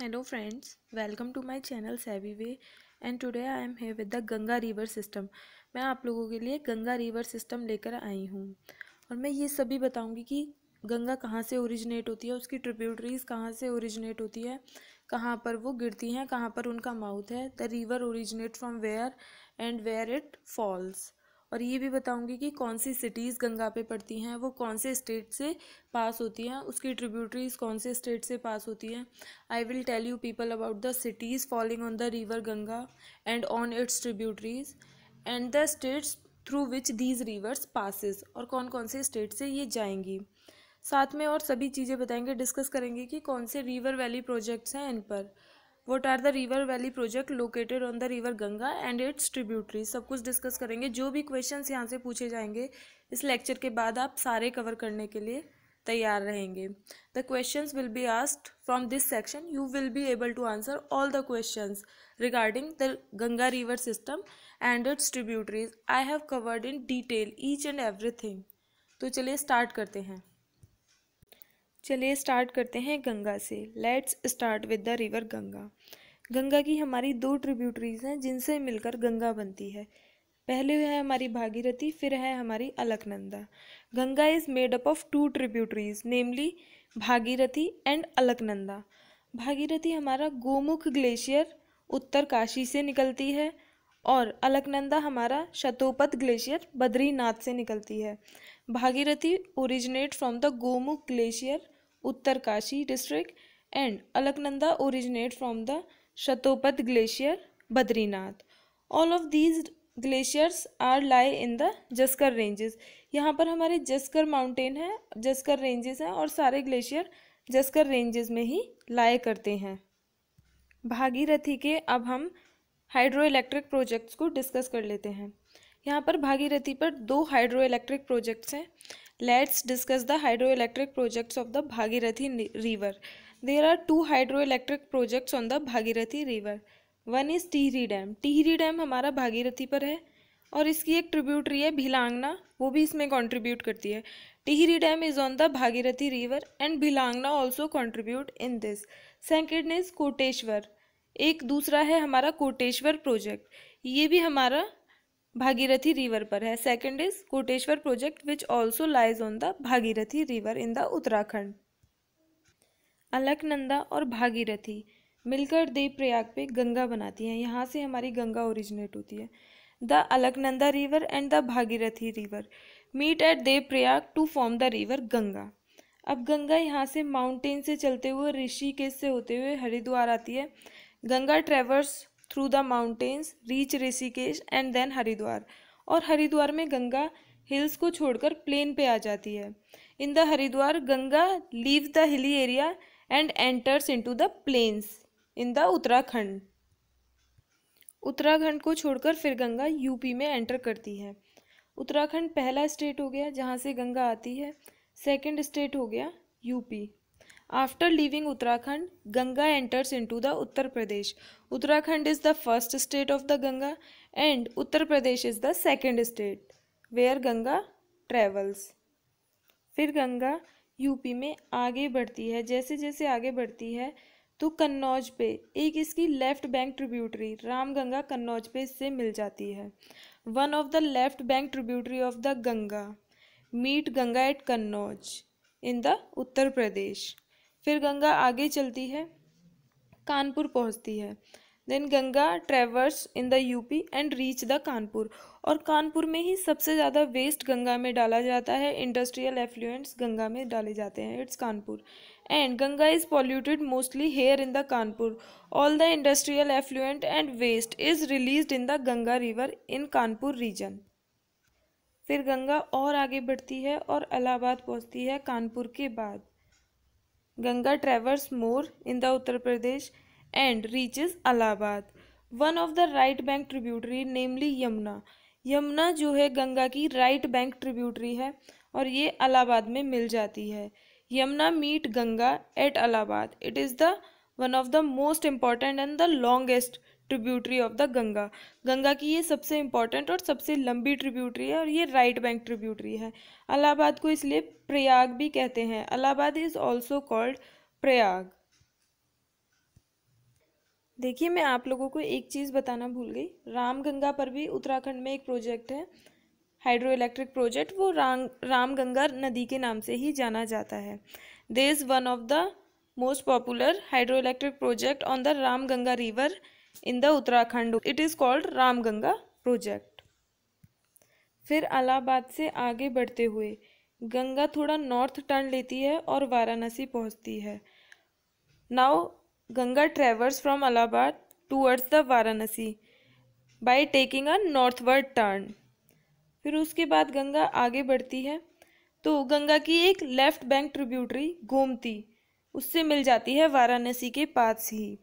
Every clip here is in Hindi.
Hello friends welcome to my channel savvy way and today I am here with the Ganga river system मैं आप लोगों के लिए गंगा रिवर सिस्टम लेकर आई हूँ और मैं ये सभी बताऊँगी कि गंगा कहाँ से ओरिजिनेट होती है उसकी ट्रिब्यूटरीज कहाँ से ओरिजिनेट होती है कहाँ पर वो गिरती हैं कहाँ पर उनका माउथ है the river originate from where and where it falls और ये भी बताऊंगी कि कौन सी सिटीज़ गंगा पे पड़ती हैं वो कौन से स्टेट से पास होती हैं उसकी ट्रिब्यूटरीज कौन से स्टेट से पास होती हैं I will tell you people about the cities falling on the river Ganga and on its tributaries and the states through which these rivers passes और कौन कौन से स्टेट से ये जाएंगी साथ में और सभी चीज़ें बताएंगे डिस्कस करेंगे कि कौन से रिवर वैली प्रोजेक्ट्स हैं इन पर what are the river valley project located on the river Ganga and its tributary सब कुछ डिस्कस करेंगे जो भी क्वेश्चन यहाँ से पूछे जाएंगे इस लेक्चर के बाद आप सारे कवर करने के लिए तैयार रहेंगे the question will be asked from this section you will be able to answer all the question regarding the Ganga river system and its tributaries I have covered in detail each and everything तो चलिए स्टार्ट करते हैं चलिए स्टार्ट करते हैं गंगा से let's start with the river Ganga Ganga की हमारी दो ट्रिब्यूटरीज हैं जिनसे मिलकर गंगा बनती है पहले है हमारी भागीरथी फिर है हमारी Alaknanda Ganga is made up of two tributaries namely Bhagirathi and Alaknanda Bhagirathi हमारा गोमुख ग्लेशियर उत्तर काशी से निकलती है और अलकनंदा हमारा शतोपथ ग्लेशियर बद्रीनाथ से निकलती है Bhagirathi originate from the Gomukh glacier Kashi district and Alaknanda originate from the Shatopat glacier Badrinath all of these glaciers are lie in the Zanskar ranges यहाँ पर हमारे जस्कर माउंटेन है जस्कर रेंजेस हैं और सारे ग्लेशियर जस्कर रेंजेस में ही लाए करते हैं भागीरथी के अब हम हाइड्रो इलेक्ट्रिक प्रोजेक्ट्स को डिस्कस कर लेते हैं यहाँ पर भागीरथी पर दो हाइड्रो इलेक्ट्रिक प्रोजेक्ट्स हैं let's the hydroelectric projects of the Bhagirathi river there are two hydroelectric projects on the Bhagirathi river one is Tehri dam Tehri dam हमारा भागीरथी पर है और इसकी एक ट्रिब्यूटरी है भिलांगना वो भी इसमें कॉन्ट्रीब्यूट करती है Tehri dam is on the Bhagirathi river and Bhilangana also contribute in this second is Koteshwar एक दूसरा है हमारा कोटेश्वर प्रोजेक्ट ये भी हमारा भागीरथी रिवर पर है second is Koteshwar project which also lies on the Bhagirathi river in the Uttarakhand Alaknanda और भागीरथी मिलकर देव प्रयाग पे गंगा बनाती हैं यहाँ से हमारी गंगा ओरिजिनेट होती है the Alaknanda river and the Bhagirathi river meet at Devprayag to form the river Ganga अब गंगा यहाँ से माउंटेन से चलते हुए ऋषिकेश से होते हुए हरिद्वार आती है Ganga traverse through the mountains reach Rishikesh and then Haridwar और हरिद्वार में गंगा हिल्स को छोड़कर प्लेन पे आ जाती है in the Haridwar Ganga leave the hilly area and enters into the plains in the Uttarakhand Uttarakhand को छोड़कर फिर गंगा यूपी में एंटर करती है उत्तराखंड पहला स्टेट हो गया जहाँ से गंगा आती है सेकेंड स्टेट हो गया UP after living Uttarakhand Ganga enters into the Uttar Pradesh Uttarakhand is the first state of the Ganga and Uttar Pradesh is the second state where Ganga travels फिर गंगा यूपी में आगे बढ़ती है जैसे जैसे आगे बढ़ती है तो कन्नौज पे एक इसकी left bank tributary Ramganga Kannauj पे इससे मिल जाती है one of the left bank tributary of the Ganga meet Ganga at Kannauj in the Uttar Pradesh फिर गंगा आगे चलती है कानपुर पहुंचती है then Ganga traverse in the UP and reach the Kanpur और कानपुर में ही सबसे ज़्यादा वेस्ट गंगा में डाला जाता है इंडस्ट्रियल एफ्लुएंट्स गंगा में डाले जाते हैं it's Kanpur and Ganga is polluted mostly here in the Kanpur all the industrial effluent and waste is release in the Ganga river in Kanpur region फिर गंगा और आगे बढ़ती है और इलाहाबाद पहुँचती है कानपुर के बाद Ganga traverses more in the Uttar Pradesh and reaches Allahabad. One of the right bank tributary namely Yamuna. Yamuna जो है गंगा की right bank tributary है और ये अलाहाबाद में मिल जाती है Yamuna meet Ganga at Allahabad. It is the one of the most important and the longest tributary of the Ganga Ganga की ये सबसे इम्पॉर्टेंट और सबसे लंबी ट्रिब्यूटरी है और ये राइट बैंक ट्रिब्यूटरी है अलाहाबाद को इसलिए प्रयाग भी कहते हैं Allahabad is also called Prayag देखिए मैं आप लोगों को एक चीज़ बताना भूल गई राम गंगा पर भी उत्तराखंड में एक प्रोजेक्ट है हाइड्रो इलेक्ट्रिक प्रोजेक्ट वो राम राम गंगा नदी के नाम से ही जाना जाता है there is one of the most popular hydro electric project on the Ram Ganga river in the Uttarakhand it is called Ramganga project फिर अलाहाबाद से आगे बढ़ते हुए गंगा थोड़ा नॉर्थ टर्न लेती है और वाराणसी पहुंचती है now Ganga travels from Allahabad towards the Varanasi by taking a northward turn फिर उसके बाद गंगा आगे बढ़ती है तो गंगा की एक लेफ्ट बैंक ट्रिब्यूटरी गोमती उससे मिल जाती है वाराणसी के पास ही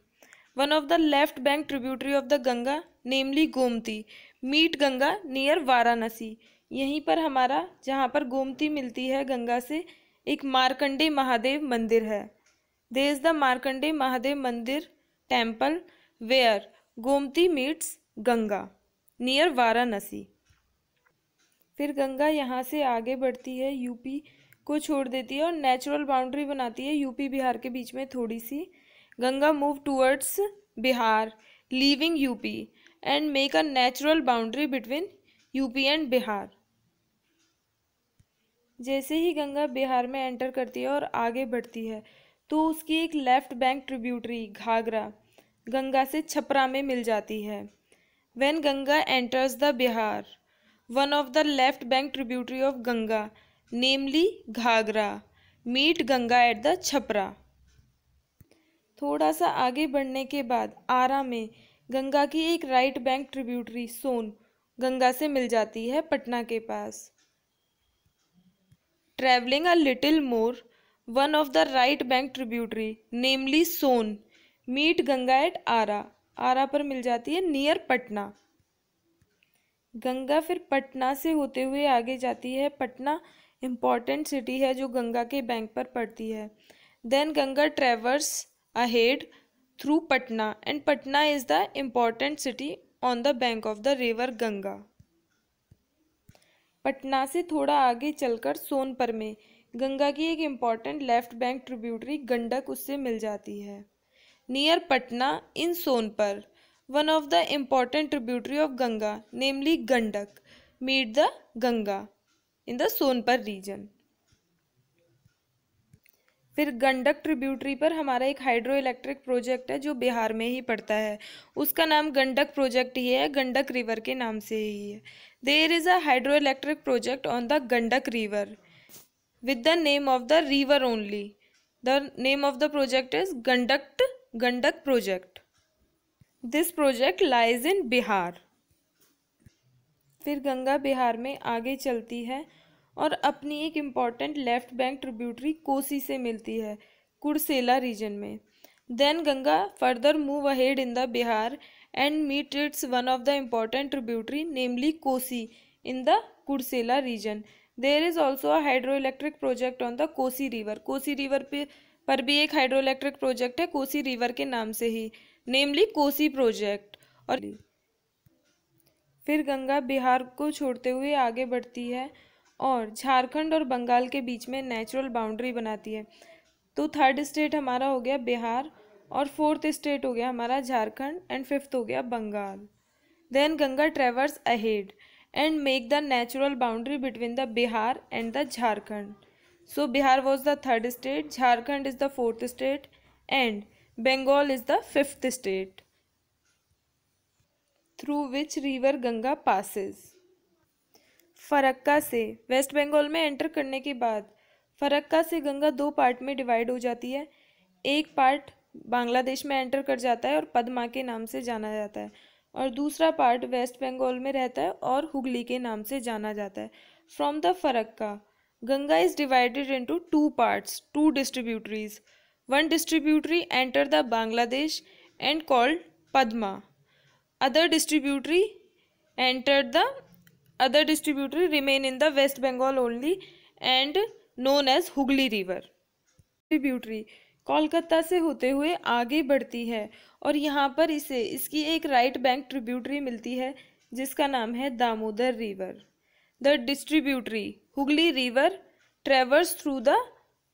one of the left bank tributary of the Ganga namely Gomti meet Ganga near Varanasi यहीं पर हमारा जहाँ पर गोमती मिलती है गंगा से एक मारकंडे महादेव मंदिर है there is the Markandey Mahadev mandir temple where Gomti meets Ganga near Varanasi फिर गंगा यहाँ से आगे बढ़ती है यूपी को छोड़ देती है और नेचुरल बाउंड्री बनाती है यूपी बिहार के बीच में थोड़ी सी Ganga move towards Bihar leaving UP and make a natural boundary between UP and Bihar जैसे ही गंगा बिहार में एंटर करती है और आगे बढ़ती है तो उसकी एक left bank tributary Ghaghara Ganga से छपरा में मिल जाती है when Ganga enters the Bihar one of the left bank tributary of Ganga namely Ghaghara meet Ganga at the Chhapra थोड़ा सा आगे बढ़ने के बाद आरा में गंगा की एक right bank tributary Son Ganga से मिल जाती है पटना के पास travelling a little more one of the right bank tributary namely Son meet Ganga at Arrah Arrah पर मिल जाती है नियर पटना गंगा फिर पटना से होते हुए आगे जाती है पटना इम्पॉर्टेंट सिटी है जो गंगा के बैंक पर पड़ती है then Ganga traverse ahead through Patna and Patna is the important city on the bank of the river Ganga. Patna से थोड़ा आगे चलकर सोनपर में गंगा की एक important left bank tributary Gandak उससे मिल जाती है near Patna in Sonpur one of the important tributary of Ganga namely Gandak meet the Ganga in the Sonpur region. फिर गंडक ट्रिब्यूटरी पर हमारा एक हाइड्रो इलेक्ट्रिक प्रोजेक्ट है जो बिहार में ही पड़ता है उसका नाम गंडक प्रोजेक्ट ही है गंडक रिवर के नाम से ही है there is a hydro electric project on the Gandak river with the name of the river only the name of the project is Gandak Gandak project this project lies in Bihar फिर गंगा बिहार में आगे चलती है और अपनी एक important left bank tributary Kosi से मिलती है कुरसेला रीजन में then Ganga further move ahead in the Bihar and meet its one of the important tributary namely Kosi in the Kursela region there is also a hydro electric project on the Kosi river Kosi river पे पर भी एक हाइड्रो इलेक्ट्रिक प्रोजेक्ट है कोसी रिवर के नाम से ही नेमली कोसी प्रोजेक्ट और फिर गंगा बिहार को छोड़ते हुए आगे बढ़ती है और झारखंड और बंगाल के बीच में नेचुरल बाउंड्री बनाती है तो थर्ड स्टेट हमारा हो गया बिहार और फोर्थ स्टेट हो गया हमारा झारखंड एंड फिफ्थ हो गया Bengal then Ganga traverse ahead and make the natural boundary between the Bihar and the Jharkhand so Bihar was the third state Jharkhand is the fourth state and Bengal is the fifth state through which river Ganga passes Farakka से वेस्ट बंगाल में एंटर करने के बाद फरक्का से गंगा दो पार्ट में डिवाइड हो जाती है एक पार्ट बांग्लादेश में एंटर कर जाता है और पद्मा के नाम से जाना जाता है और दूसरा पार्ट वेस्ट बंगाल में रहता है और हुगली के नाम से जाना जाता है from the Farakka Ganga is divided into two parts two distributaries one distributary enter the Bangladesh and called Padma other distributary enter the other distributary remain in the West bengal only and known as Hooghly river distributary Kolkata से होते हुए आगे बढ़ती है और यहाँ पर इसे इसकी एक राइट बैंक ट्रिब्यूटरी मिलती है जिसका नाम है Damodar river the distributary Hooghly river travels through the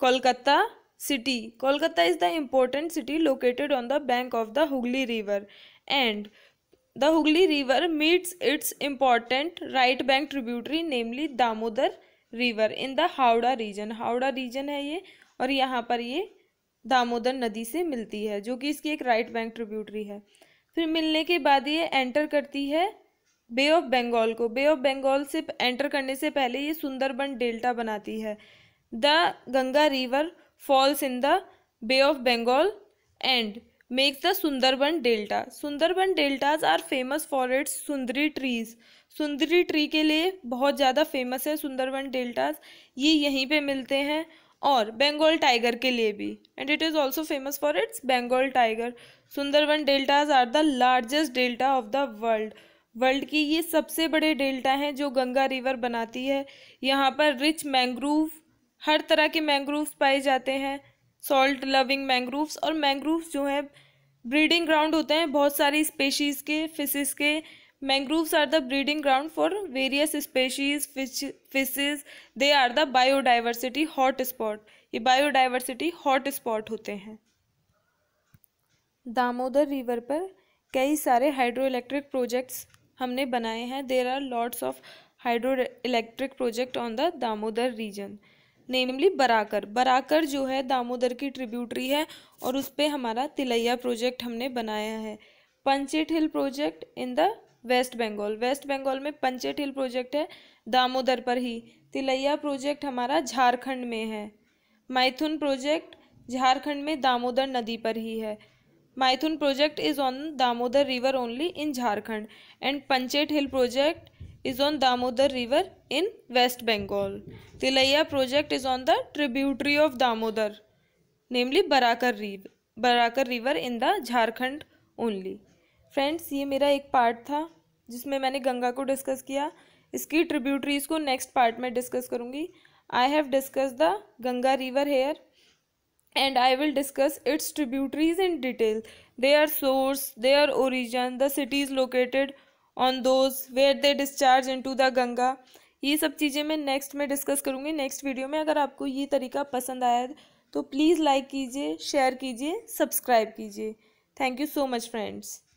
Kolkata city Kolkata is the important city located on the bank of the Hooghly river and the Hooghly river meets its important right bank tributary namely Damodar river in the Howrah region Howrah region है ये और यहाँ पर ये दामोदर नदी से मिलती है जो कि इसकी एक राइट बैंक ट्रिब्यूटरी है फिर मिलने के बाद ये एंटर करती है बे ऑफ बंगाल को बे ऑफ बंगाल से एंटर करने से पहले ये सुंदरबन डेल्टा बनाती है the Ganga river falls in the bay of Bengal and makes the Sundarban delta Sundarban deltas are famous for its sundari trees sundari tree के लिए बहुत ज़्यादा फेमस है सुंदरबन डेल्टाज ये यहीं पे मिलते हैं और बंगाल टाइगर के लिए भी and it is also famous for its Bengal tiger Sundarban deltas are the largest delta of the world world की ये सबसे बड़े डेल्टा हैं जो गंगा रिवर बनाती है यहाँ पर रिच मैंग्रोव हर तरह के मैंग्रोव पाए जाते हैं सॉल्ट लविंग मैंग्रोव्स और मैंग्रोव्स जो हैं ब्रीडिंग ग्राउंड होते हैं बहुत सारी स्पेशीज़ के फिशेस के mangroves are the breeding ground for various species fish they are the biodiversity hot spot ये बायोडाइवर्सिटी हॉट स्पॉट होते हैं दामोदर रिवर पर कई सारे हाइड्रो इलेक्ट्रिक प्रोजेक्ट्स हमने बनाए हैं there are lots of hydro electric project on the Damodar region namely Barakar Barakar जो है दामोदर की ट्रिब्यूटरी है और उस पर हमारा तिलैया प्रोजेक्ट हमने बनाया है Panchet hill project in the West Bengal West Bengal में पंचेट हिल प्रोजेक्ट है दामोदर पर ही तिलैया प्रोजेक्ट हमारा झारखंड में है माइथुन प्रोजेक्ट झारखंड में दामोदर नदी पर ही है Maithon project is on Damodar river only in Jharkhand and Panchet hill project is on Damodar river in West Bengal Tilaiya project is on the tributary of Damodar namely barakar river barakar river in the Jharkhand only friends ये मेरा एक पार्ट था जिसमें मैंने गंगा को डिस्कस किया इसकी ट्रिब्यूटरीज को नेक्स्ट पार्ट में डिस्कस करूँगी I have discuss the Ganga river here and I will discuss its tributaries in detail they are source they are origin the cities located on those where they discharge into the Ganga ये सब चीज़ें मैं नेक्स्ट में डिस्कस करूँगी नेक्स्ट वीडियो में अगर आपको ये तरीका पसंद आया तो प्लीज़ लाइक कीजिए शेयर कीजिए सब्सक्राइब कीजिए thank you so much friends